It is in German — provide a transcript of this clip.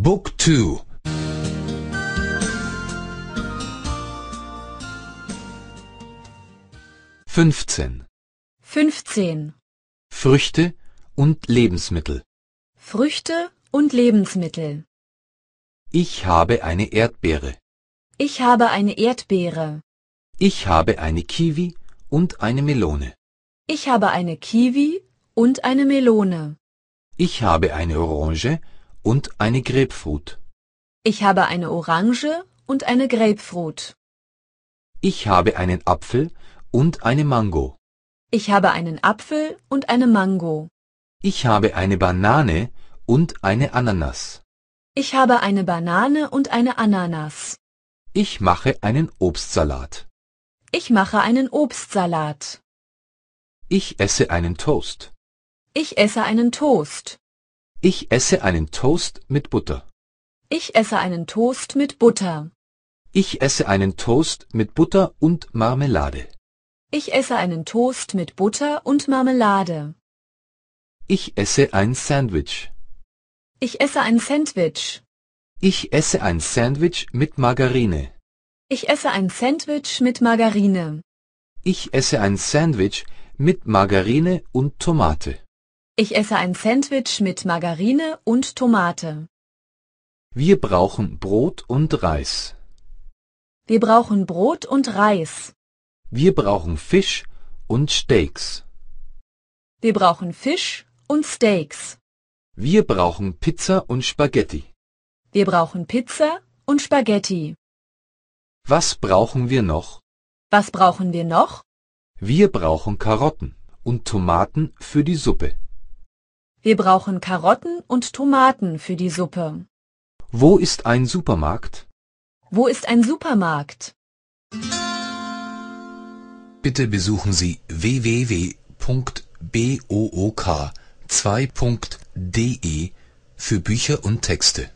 Book 2 15 15 Früchte und Lebensmittel Früchte und Lebensmittel Ich habe eine Erdbeere. Ich habe eine Erdbeere. Ich habe eine Kiwi und eine Melone. Ich habe eine Kiwi und eine Melone. Ich habe eine Orange und eine Grapefruit. Ich habe eine Orange und eine Grapefruit. Ich habe einen Apfel und eine Mango. Ich habe einen Apfel und eine Mango. Ich habe eine Banane und eine Ananas. Ich habe eine Banane und eine Ananas. Ich mache einen Obstsalat. Ich mache einen Obstsalat. Ich esse einen Toast. Ich esse einen Toast. Ich esse einen Toast mit Butter. Ich esse einen Toast mit Butter. Ich esse einen Toast mit Butter und Marmelade. Ich esse einen Toast mit Butter und Marmelade. Ich esse ein Sandwich. Ich esse ein Sandwich. Ich esse ein Sandwich mit Margarine. Ich esse ein Sandwich mit Margarine. Ich esse ein Sandwich mit Margarine und Tomate. Ich esse ein Sandwich mit Margarine und Tomate. Wir brauchen Brot und Reis. Wir brauchen Brot und Reis. Wir brauchen Fisch und Steaks. Wir brauchen Fisch und Steaks. Wir brauchen Pizza und Spaghetti. Wir brauchen Pizza und Spaghetti. Was brauchen wir noch? Was brauchen wir noch? Wir brauchen Karotten und Tomaten für die Suppe. Wir brauchen Karotten und Tomaten für die Suppe. Wo ist ein Supermarkt? Wo ist ein Supermarkt? Bitte besuchen Sie www.book2.de für Bücher und Texte.